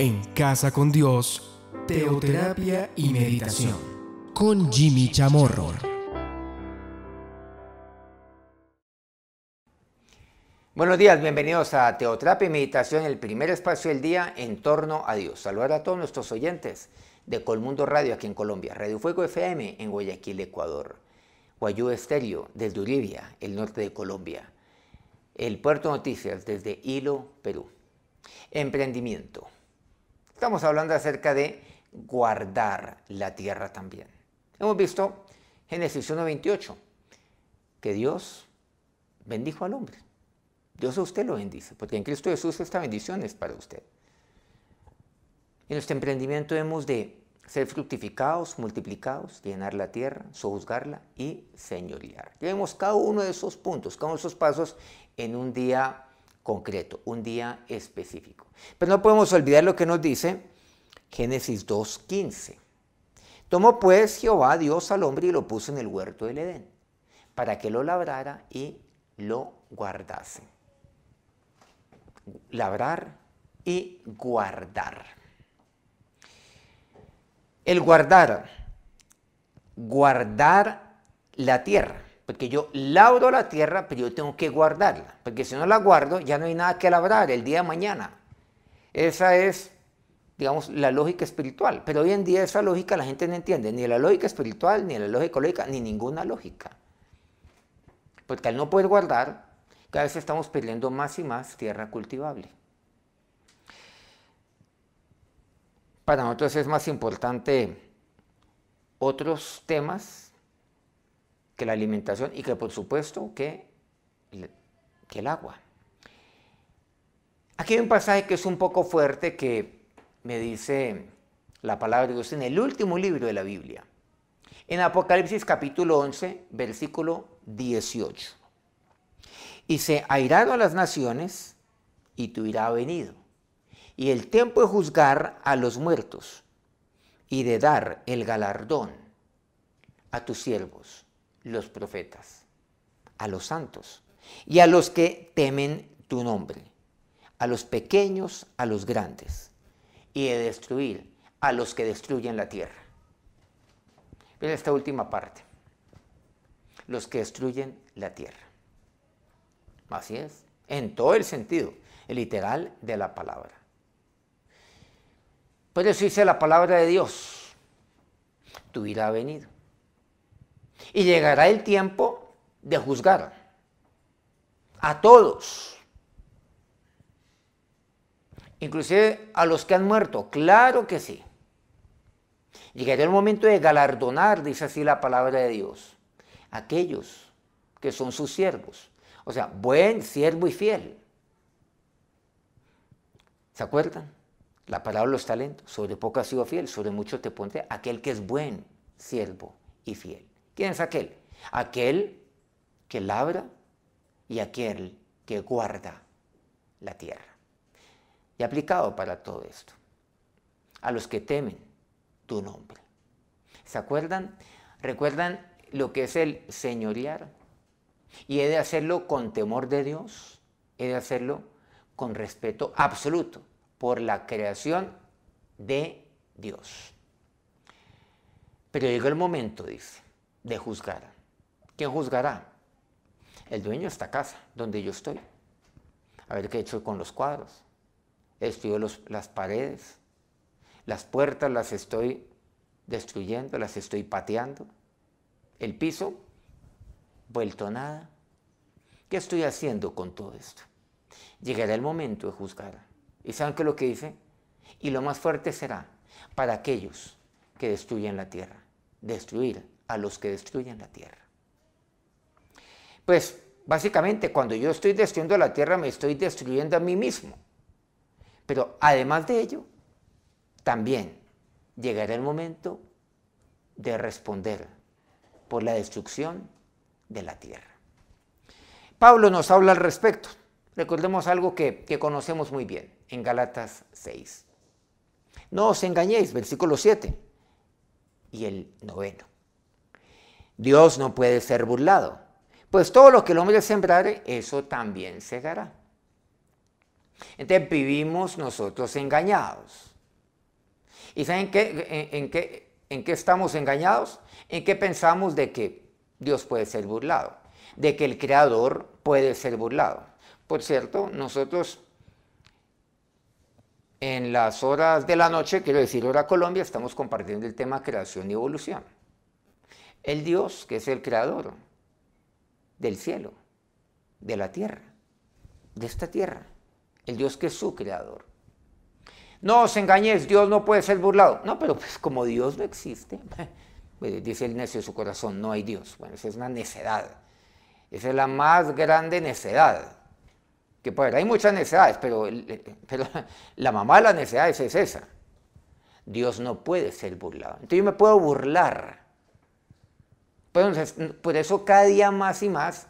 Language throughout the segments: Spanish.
en Casa con Dios, Teoterapia y Meditación, con Jimmy Chamorro. Buenos días, bienvenidos a Teoterapia y Meditación, el primer espacio del día en torno a Dios. Saludar a todos nuestros oyentes de Colmundo Radio aquí en Colombia, Radio Fuego FM en Guayaquil, Ecuador, Guayú Estéreo desde Uribia, el norte de Colombia, El Puerto Noticias desde Hilo, Perú. Emprendimiento. Estamos hablando acerca de guardar la tierra también. Hemos visto Génesis 1.28, que Dios bendijo al hombre. Dios a usted lo bendice, porque en Cristo Jesús esta bendición es para usted. En nuestro emprendimiento hemos de ser fructificados, multiplicados, llenar la tierra, sojuzgarla y señorear. Vemos cada uno de esos puntos, cada uno de esos pasos en un día concreto, un día específico. Pero no podemos olvidar lo que nos dice Génesis 2.15. Tomó pues Jehová Dios al hombre y lo puso en el huerto del Edén, para que lo labrara y lo guardase. Labrar y guardar. El guardar, guardar la tierra porque yo labro la tierra, pero yo tengo que guardarla. Porque si no la guardo, ya no hay nada que labrar el día de mañana. Esa es, digamos, la lógica espiritual. Pero hoy en día esa lógica la gente no entiende. Ni la lógica espiritual, ni la lógica ecológica, ni ninguna lógica. Porque al no poder guardar, cada vez estamos perdiendo más y más tierra cultivable. Para nosotros es más importante otros temas que la alimentación y que por supuesto que, que el agua. Aquí hay un pasaje que es un poco fuerte que me dice la palabra de Dios en el último libro de la Biblia, en Apocalipsis capítulo 11, versículo 18. Y se ha irado a las naciones y tu irá venido, y el tiempo de juzgar a los muertos y de dar el galardón a tus siervos los profetas, a los santos y a los que temen tu nombre, a los pequeños, a los grandes, y de destruir a los que destruyen la tierra. en esta última parte, los que destruyen la tierra. Así es, en todo el sentido, el literal de la palabra. Por eso dice la palabra de Dios, tu vida ha venido y llegará el tiempo de juzgar a todos. Inclusive a los que han muerto, claro que sí. Llegará el momento de galardonar, dice así la palabra de Dios, aquellos que son sus siervos. O sea, buen siervo y fiel. ¿Se acuerdan? La palabra de los talentos. Sobre poco has sido fiel, sobre mucho te pondré. Aquel que es buen siervo y fiel. ¿Quién es aquel? Aquel que labra y aquel que guarda la tierra. Y aplicado para todo esto, a los que temen tu nombre. ¿Se acuerdan? ¿Recuerdan lo que es el señorear? Y he de hacerlo con temor de Dios, he de hacerlo con respeto absoluto por la creación de Dios. Pero llegó el momento, dice, de juzgar. ¿Quién juzgará? El dueño de esta casa, donde yo estoy. A ver qué he hecho con los cuadros. he los, las paredes. Las puertas las estoy destruyendo, las estoy pateando. El piso, vuelto nada. ¿Qué estoy haciendo con todo esto? Llegará el momento de juzgar. ¿Y saben qué es lo que dice? Y lo más fuerte será para aquellos que destruyen la tierra. Destruir a los que destruyen la tierra. Pues básicamente cuando yo estoy destruyendo la tierra me estoy destruyendo a mí mismo. Pero además de ello, también llegará el momento de responder por la destrucción de la tierra. Pablo nos habla al respecto. Recordemos algo que, conocemos muy bien en Galatas 6. No os engañéis, versículo 7 y el noveno. Dios no puede ser burlado. Pues todo lo que el hombre sembrare, eso también segará. Entonces vivimos nosotros engañados. ¿Y saben en, qué, en qué estamos engañados? En qué pensamos de que Dios puede ser burlado, de que el Creador puede ser burlado. Por cierto, nosotros en las horas de la noche, quiero decir hora Colombia, estamos compartiendo el tema creación y evolución el Dios que es el creador del cielo, de la tierra, de esta tierra, el Dios que es su creador. No os engañéis, Dios no puede ser burlado. No, pero pues como Dios no existe, pues dice el necio de su corazón, no hay Dios. Bueno, esa es una necedad. Esa es la más grande necedad. Que puede hay muchas necedades, pero, pero la mamá de las necedades es esa. Dios no puede ser burlado. Entonces yo me puedo burlar por pues, pues, eso cada día más y más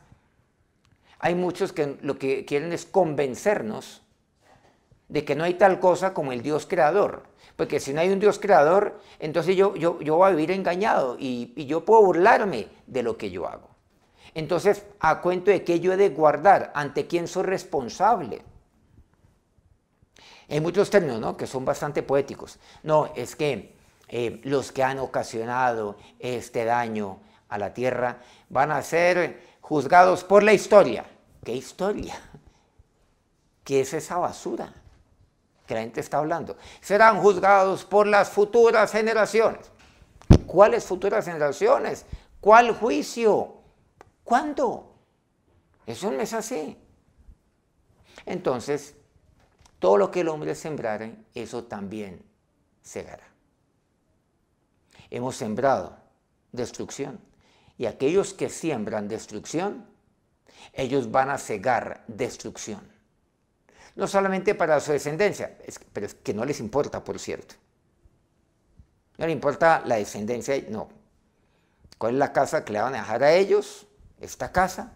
hay muchos que lo que quieren es convencernos de que no hay tal cosa como el Dios creador. Porque si no hay un Dios creador, entonces yo, yo, voy a vivir engañado y, yo puedo burlarme de lo que yo hago. Entonces, ¿a cuento de qué yo he de guardar? ¿Ante quién soy responsable? Hay muchos términos que son bastante poéticos. No, es que eh, los que han ocasionado este daño, a la tierra, van a ser eh, juzgados por la historia. ¿Qué historia? ¿Qué es esa basura que la gente está hablando? Serán juzgados por las futuras generaciones. ¿Cuáles futuras generaciones? ¿Cuál juicio? ¿Cuándo? Eso no es así. Entonces, todo lo que el hombre sembrare, eso también segará. Hemos sembrado destrucción y aquellos que siembran destrucción, ellos van a cegar destrucción. No solamente para su descendencia, pero es que no les importa, por cierto. No les importa la descendencia, no. ¿Cuál es la casa que le van a dejar a ellos? Esta casa.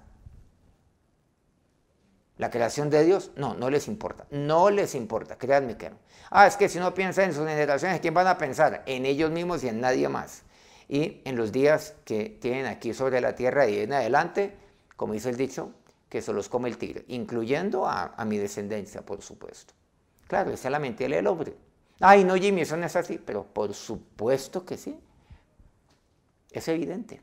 La creación de Dios, no, no les importa. No les importa, créanme que no. Ah, es que si no piensan en sus generaciones, ¿quién van a pensar? En ellos mismos y en nadie más y en los días que tienen aquí sobre la tierra y en adelante, como dice el dicho, que se los come el tigre, incluyendo a, mi descendencia, por supuesto. Claro, esa es la mentira del hombre. Ay, no, Jimmy, eso no es así, pero por supuesto que sí. Es evidente.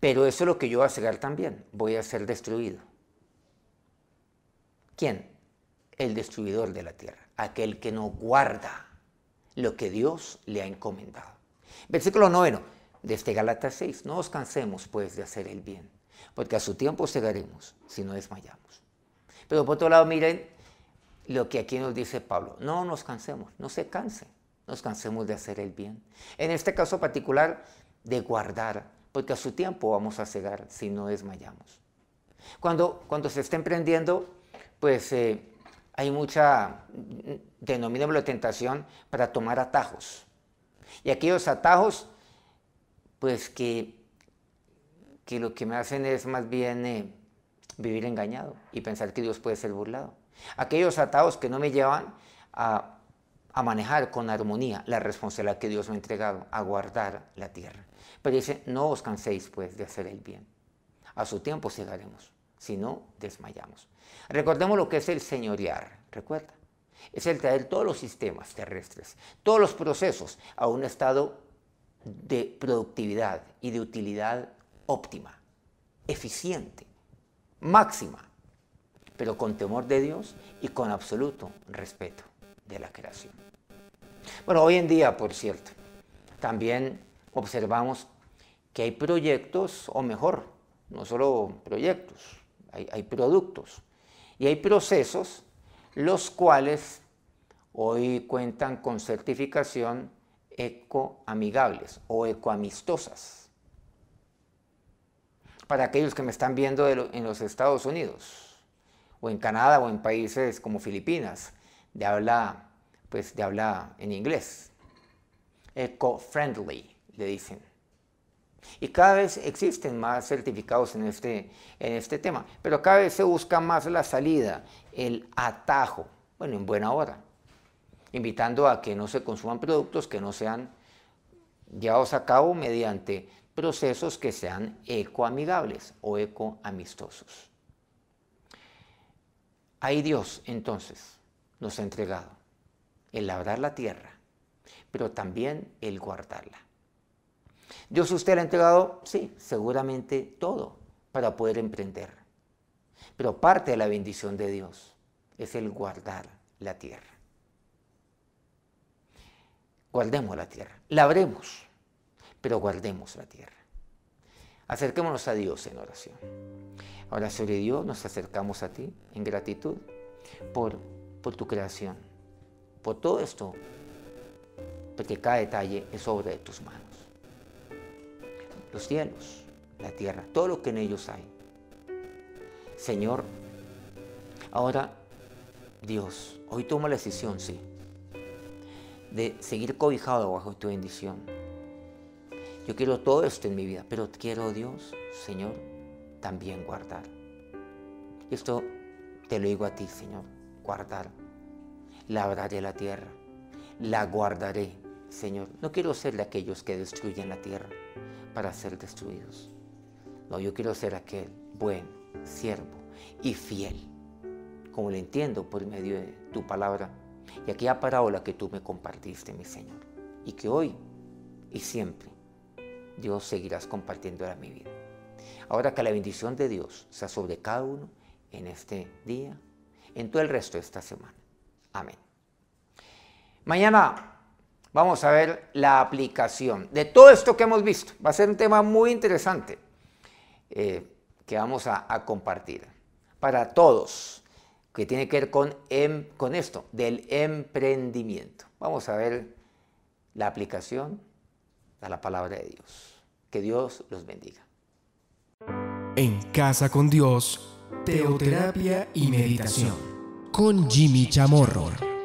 Pero eso es lo que yo voy a hacer también. Voy a ser destruido. ¿Quién? El destruidor de la tierra, aquel que no guarda lo que Dios le ha encomendado. Versículo 9, desde este Galatas 6. No nos cansemos pues de hacer el bien, porque a su tiempo cegaremos si no desmayamos. Pero por otro lado, miren lo que aquí nos dice Pablo. No nos cansemos, no se cansen, nos cansemos de hacer el bien. En este caso particular, de guardar, porque a su tiempo vamos a cegar si no desmayamos. Cuando, cuando se está emprendiendo, pues eh, hay mucha, la tentación, para tomar atajos. Y aquellos atajos, pues que, que lo que me hacen es más bien eh, vivir engañado y pensar que Dios puede ser burlado. Aquellos atajos que no me llevan a, a manejar con armonía la responsabilidad que Dios me ha entregado, a guardar la tierra. Pero dice, no os canséis pues de hacer el bien. A su tiempo llegaremos si no desmayamos. Recordemos lo que es el señorear, recuerda. Es el traer todos los sistemas terrestres, todos los procesos a un estado de productividad y de utilidad óptima, eficiente, máxima, pero con temor de Dios y con absoluto respeto de la creación. Bueno, hoy en día, por cierto, también observamos que hay proyectos, o mejor, no solo proyectos, hay, productos y hay procesos los cuales hoy cuentan con certificación ecoamigables o ecoamistosas. Para aquellos que me están viendo en los Estados Unidos o en Canadá o en países como Filipinas de habla pues de habla en inglés. Eco-friendly le dicen. Y cada vez existen más certificados este, en este, tema, pero cada vez se busca más la salida, el atajo, bueno, en buena hora, invitando a que no se consuman productos que no sean llevados a cabo mediante procesos que sean ecoamigables o ecoamistosos. Ahí Dios entonces nos ha entregado el labrar la tierra, pero también el guardarla. Dios usted le ha entregado, sí, seguramente todo para poder emprender. Pero parte de la bendición de Dios es el guardar la tierra. Guardemos la tierra, labremos, pero guardemos la tierra. Acerquémonos a Dios en oración. Ahora sobre Dios nos acercamos a ti en gratitud por, por tu creación, por todo esto, porque cada detalle es obra de tus manos los cielos, la tierra, todo lo que en ellos hay. Señor, ahora Dios, hoy toma la decisión, sí, de seguir cobijado bajo tu bendición. Yo quiero todo esto en mi vida, pero quiero Dios, Señor, también guardar. Y esto te lo digo a ti, Señor, guardar. Labraré la tierra, la guardaré, Señor. No quiero ser de aquellos que destruyen la tierra, para ser destruidos. No, yo quiero ser aquel buen siervo y fiel, como lo entiendo por medio de tu palabra y aquella parábola que tú me compartiste, mi Señor, y que hoy y siempre Dios seguirás compartiendo en mi vida. Ahora que la bendición de Dios sea sobre cada uno en este día, en todo el resto de esta semana. Amén. Mañana vamos a ver la aplicación de todo esto que hemos visto. Va a ser un tema muy interesante eh, que vamos a, compartir para todos, que tiene que ver con, em, con esto, del emprendimiento. Vamos a ver la aplicación a la palabra de Dios. Que Dios los bendiga. En casa con Dios, teoterapia y meditación. Con Jimmy Chamorro.